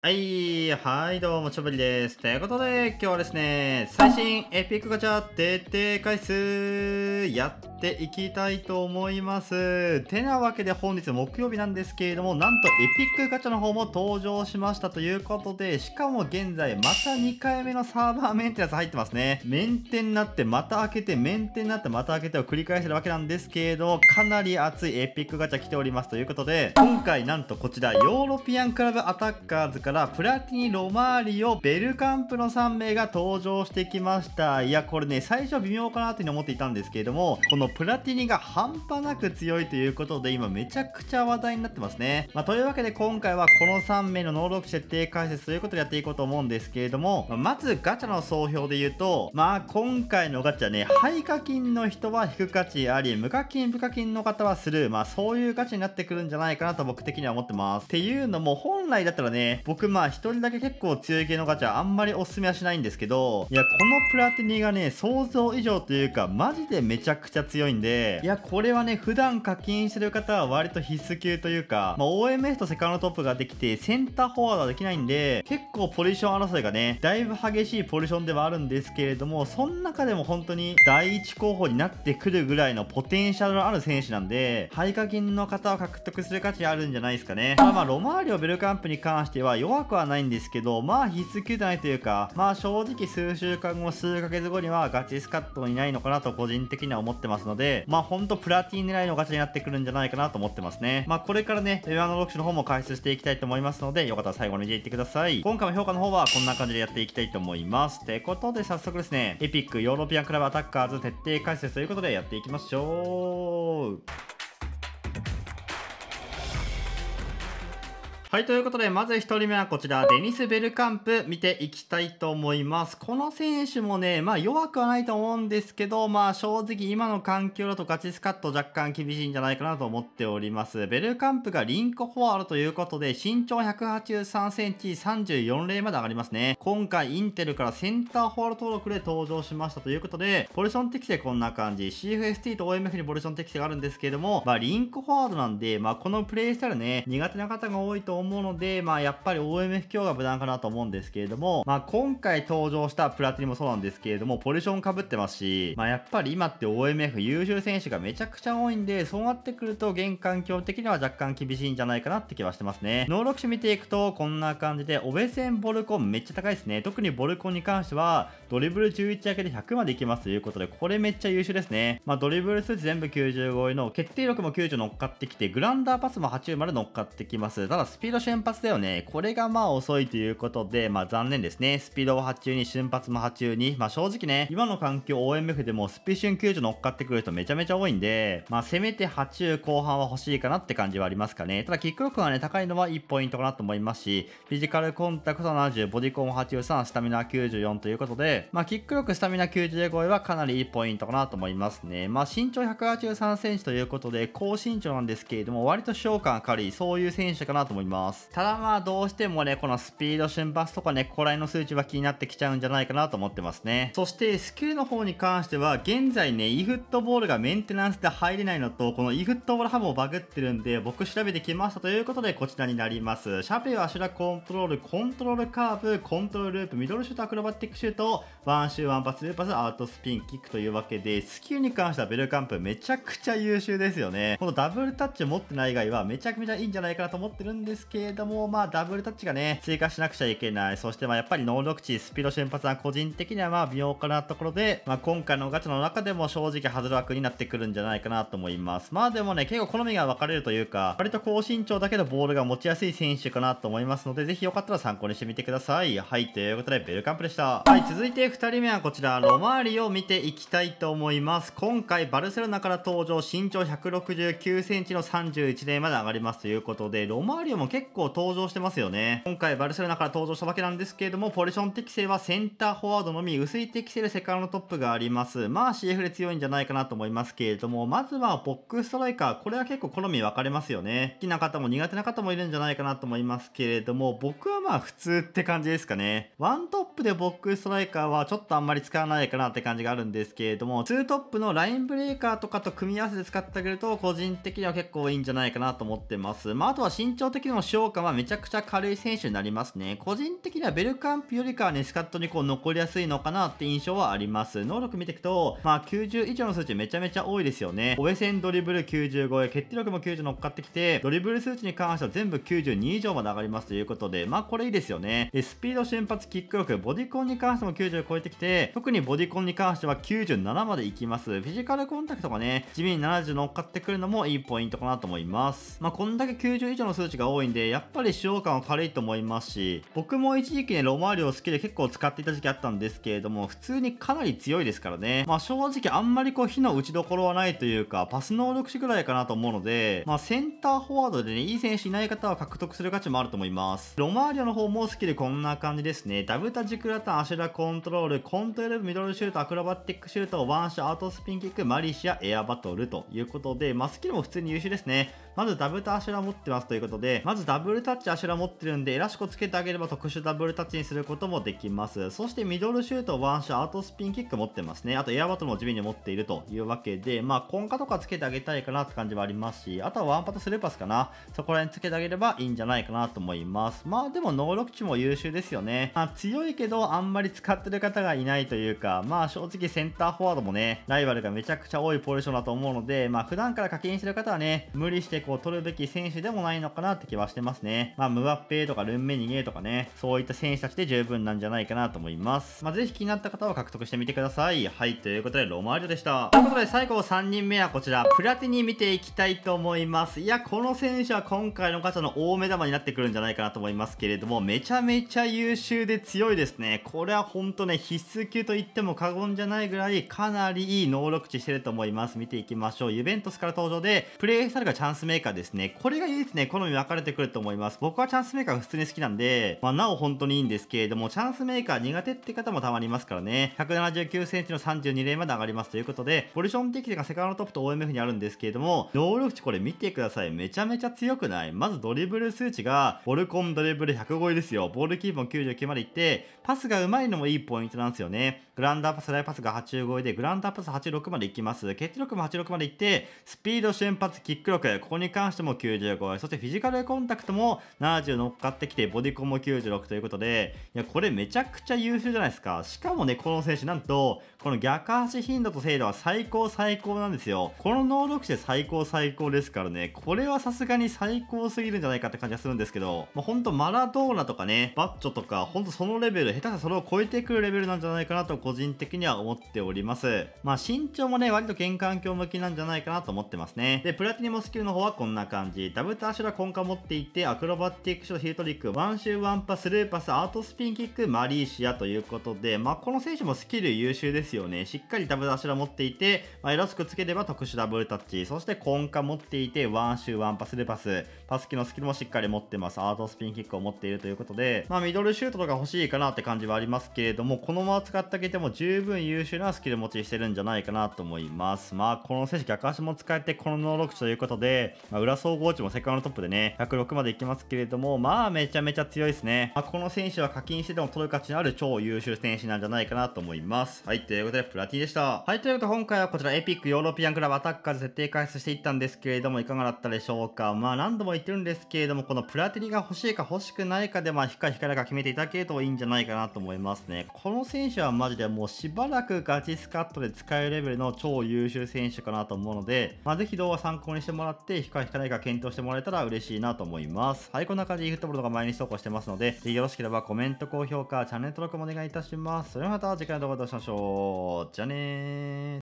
はい、はい、どうも、ちょぶりです。ということで、今日はですね、最新エピックガチャ徹底回数やっていきたいと思います。てなわけで本日木曜日なんですけれども、なんとエピックガチャの方も登場しましたということで、しかも現在また2回目のサーバーメンテナンス入ってますね。メンテになってまた開けて、メンテになってまた開けてを繰り返してるわけなんですけれど、かなり熱いエピックガチャ来ておりますということで、今回なんとこちら、ヨーロピアンクラブアタッカーズからプラティニロマーリオベルカンプの3名が登場してきましたいやこれね最初微妙かなというふに思っていたんですけれどもこのプラティニが半端なく強いということで今めちゃくちゃ話題になってますね、まあ、というわけで今回はこの3名の能力設定解説ということでやっていこうと思うんですけれども、まずガチャの総評で言うとまあ今回のガチャね配課金の人は引く価値あり無課金無課金の方はスルーまあそういうガチャになってくるんじゃないかなと僕的には思ってますっていうのも本来だったらね僕僕まあ一人だけ結構強い系のガチャあんまりおすすめはしないんですけど、いや、このプラテニがね、想像以上というか、マジでめちゃくちゃ強いんで、いや、これはね、普段課金してる方は割と必須級というか、まあ、OMS とセカンドトップができて、センターフォワードはできないんで、結構ポジション争いがね、だいぶ激しいポジションではあるんですけれども、その中でも本当に第一候補になってくるぐらいのポテンシャルのある選手なんで、ハイ課金の方は獲得する価値あるんじゃないですかね。まあまあ、ロマーリオ・ベルカンプに関しては、弱くはないんですけど、まあ必須級団ないというか、まあ正直数週間後、数ヶ月後にはガチスカットいないのかなと個人的には思ってますので、まあほんとプラティン狙いのガチになってくるんじゃないかなと思ってますね。まあこれからね、上の読書の方も開説していきたいと思いますので、よかったら最後まで見ていってください。今回も評価の方はこんな感じでやっていきたいと思います。ってことで早速ですね、エピックヨーロピアンクラブアタッカーズ徹底解説ということでやっていきましょう。はい、ということで、まず1人目はこちら、デニス・ベルカンプ、見ていきたいと思います。この選手もね、まあ弱くはないと思うんですけど、まあ正直今の環境だとガチスカット若干厳しいんじゃないかなと思っております。ベルカンプがリンクフォワードということで、身長183センチ、34例まで上がりますね。今回インテルからセンターフォワード登録で登場しましたということで、ポジション適性こんな感じ。CFST と OMF にポジション適性があるんですけれども、まあリンクフォワードなんで、まあこのプレイスタイルね、苦手な方が多いと思うので、まあ、やっぱり OMF 強が無難かなと思うんですけれども、まあ、今回登場したプラティニもそうなんですけれども、ポジション被ってますし、まあ、やっぱり今って OMF 優秀選手がめちゃくちゃ多いんで、そうなってくると現環境的には若干厳しいんじゃないかなって気はしてますね。能力値見ていくと、こんな感じで、オベセンボルコンめっちゃ高いですね。特にボルコンに関しては、ドリブル11だけで100までいきますということで、これめっちゃ優秀ですね。まあ、ドリブル数値全部9 5位の、決定力も90乗っかってきて、グランダーパスも80まで乗っかってきます。ただ、スピピード瞬発だよね。これがまあ遅いということで、まあ残念ですね。スピードを発注に瞬発も発注に。まあ正直ね、今の環境 OMF でもスピシュン救助乗っかってくる人めちゃめちゃ多いんで、まあせめて発注後半は欲しいかなって感じはありますかね。ただキック力がね、高いのはいいポイントかなと思いますし、フィジカルコンタクト70、ボディコン83、スタミナ94ということで、まあキック力スタミナ90超えはかなりいいポイントかなと思いますね。まあ身長183センチということで、高身長なんですけれども、割と化が軽い、そういう選手かなと思います。ます。ただまあどうしてもね、このスピード瞬発とかね、ここら辺の数値は気になってきちゃうんじゃないかなと思ってますね。そしてスキルの方に関しては、現在ね、e フットボールがメンテナンスで入れないのと、この e フットボールハブをバグってるんで、僕調べてきましたということでこちらになります。シャペはシュラコントロール、コントロールカーブ、コントロールループ、ミドルシュート、アクロバティックシュート、ワンシュー、ワンパス、ルーパス、アウトスピン、キックというわけで、スキルに関してはベルカンプめちゃくちゃ優秀ですよね。このダブルタッチ持ってない以外はめちゃくちゃいいんじゃないかなと思ってるんですけれども、まあ、ダブルタッチがね、追加しなくちゃいけない。そして、まあ、やっぱり能力値、スピード瞬発は個人的にはまあ、微妙かなところで、まあ、今回のガチャの中でも正直、ハズル枠になってくるんじゃないかなと思います。まあ、でもね、結構好みが分かれるというか、割と高身長だけどボールが持ちやすい選手かなと思いますので、ぜひよかったら参考にしてみてください。はい、ということで、ベルカンプでした。はい、続いて2人目はこちら、ロマーリを見ていきたいと思います。今回、バルセロナから登場、身長169センチの31年まで上がりますということで、ロマーリオも結構結構登場してますよね。今回バルセロナから登場したわけなんですけれども、ポジション適性はセンターフォワードのみ、薄い適正でセカンドトップがあります。まあ CF で強いんじゃないかなと思いますけれども、まずはボックストライカー、これは結構好み分かれますよね。好きな方も苦手な方もいるんじゃないかなと思いますけれども、僕はまあ普通って感じですかね。ワントップでボックストライカーはちょっとあんまり使わないかなって感じがあるんですけれども、ツートップのラインブレーカーとかと組み合わせで使ってあげると、個人的には結構いいんじゃないかなと思ってます。まああとは身長的にも翔海はめちゃくちゃ軽い選手になりますね。個人的にはベルカンプよりかはね、スカットにこう残りやすいのかなって印象はあります。能力見ていくと、まあ90以上の数値めちゃめちゃ多いですよね。オエセンドリブル9 5へ、決定力も90乗っかってきて、ドリブル数値に関しては全部92以上まで上がりますということで、まあこれいいですよね。で、スピード瞬発、キック力、ボディコンに関しても90超えてきて、特にボディコンに関しては97までいきます。フィジカルコンタクトがね、地味に70乗っかってくるのもいいポイントかなと思います。まあこんだけ90以上の数値が多いんで、で、やっぱり使用感は軽いと思いますし、僕も一時期ね、ロマーリオ好きで結構使っていた時期あったんですけれども、普通にかなり強いですからね。まあ正直あんまりこう火の打ちどころはないというか、パス能力値ぐらいかなと思うので、まあセンターフォワードでね、いい選手いない方は獲得する価値もあると思います。ロマーリオの方もスキルこんな感じですね。ダブタジクラタン、アシュラコントロール、コントロールミドルシュート、アクロバティックシュート、ワンシャアートスピンキック、マリシア、エアバトルということで、まあスキルも普通に優秀ですね。まずダブルタッチュ持ってますということで、まずダブルタッチアシ持ってるんで、エラシコつけてあげれば特殊ダブルタッチにすることもできます。そしてミドルシュート、ワンシュアウトスピンキック持ってますね。あとエアバトルも地味に持っているというわけで、まあ、根下とかつけてあげたいかなって感じはありますし、あとはワンパとスルーパスかな。そこら辺つけてあげればいいんじゃないかなと思います。まあ、でも能力値も優秀ですよね。まあ、強いけど、あんまり使ってる方がいないというか、まあ、正直センターフォワードもね、ライバルがめちゃくちゃ多いポジションだと思うので、まあ、普段から課金してる方はね、無理してこう取るべき選手でもないのかなって気はしてますね。まあ、ムバッペとかルンメニゲーとかね、そういった選手たちで十分なんじゃないかなと思います。まあ、ぜひ気になった方は獲得してみてください。はい、ということで、ロマーリオでした。ということで、最後3人目はこちら、プラティニ見ていきたいと思います。いや、この選手は今回のガチャの大目玉になってくるんじゃないかなと思いますけれども、めちゃめちゃ優秀で強いですね。これはほんとね、必須級と言っても過言じゃないぐらい、かなりいい能力値してると思います。見ていきましょう。ユベントスから登場で、プレイスタイルがチャンスメイーカーですね。これが唯一ね、好み分かれてくると思います。僕はチャンスメーカーが普通に好きなんで、まあ、なお本当にいいんですけれども、チャンスメーカー苦手って方もたまりますからね。179センチの32ンまで上がりますということで、ポジション的にがセカンドトップと OMF にあるんですけれども、能力値これ見てください。めちゃめちゃ強くないまずドリブル数値が、ボルコンドリブル1 0 5位ですよ。ボールキープも99までいって、パスが上手いのもいいポイントなんですよね。グランダーパス、ライパスが8 5位で、グランダーパス86までいきます。決定力も86までいって、スピード瞬発、キック力、ここに関しても95円そしてフィジカルコンタクトも70乗っかってきてボディコンも96ということでいやこれめちゃくちゃ優秀じゃないですかしかもねこの選手なんとこの逆足頻度と精度は最高最高なんですよこの能力値で最高最高ですからねこれはさすがに最高すぎるんじゃないかって感じがするんですけど、まあ、ほんとマラドーナとかねバッチョとかほんとそのレベル下手さそれを超えてくるレベルなんじゃないかなと個人的には思っておりますまあ身長もね割と玄環境向きなんじゃないかなと思ってますねでプラティニモスキルの方ははこんな感じ。ダブルとアシュラ根幹持っていて、アクロバティックショーヒルトリック、ワンシューワンパス、ルーパス、アートスピンキック、マリーシアということで、まあ、この選手もスキル優秀ですよね。しっかりダブルアシュラ持っていて、まあ、エラスクつければ特殊ダブルタッチ、そして根幹持っていて、ワンシューワンパス、ルーパス、パス機のスキルもしっかり持ってます。アートスピンキックを持っているということで、まあ、ミドルシュートとか欲しいかなって感じはありますけれども、このまま使ってあげても十分優秀なスキル持ちしてるんじゃないかなと思います。まあ、この選手逆足も使えて、この能力値ということで、まあ、裏総合値もセカンドトップでね、106まで行きますけれども、まあ、めちゃめちゃ強いですね。まあ、この選手は課金してでも取る価値のある超優秀選手なんじゃないかなと思います。はい、ということで、プラティでした。はい、ということで、今回はこちら、エピックヨーロピアンクラブアタッカーズ設定開発していったんですけれども、いかがだったでしょうか。まあ、何度も言ってるんですけれども、このプラティが欲しいか欲しくないかで、まあ、光光が決めていただけるといいんじゃないかなと思いますね。この選手はマジでもうしばらくガチスカットで使えるレベルの超優秀選手かなと思うので、まあ、ぜひ動画参考にしてもらって、引くか引かないか検討してもらえたら嬉しいなと思います。はい、こんな感じでイフットボールとか毎日投稿してますので、よろしければコメント、高評価、チャンネル登録もお願いいたします。それではまた次回の動画でお会いしましょう。じゃあねー。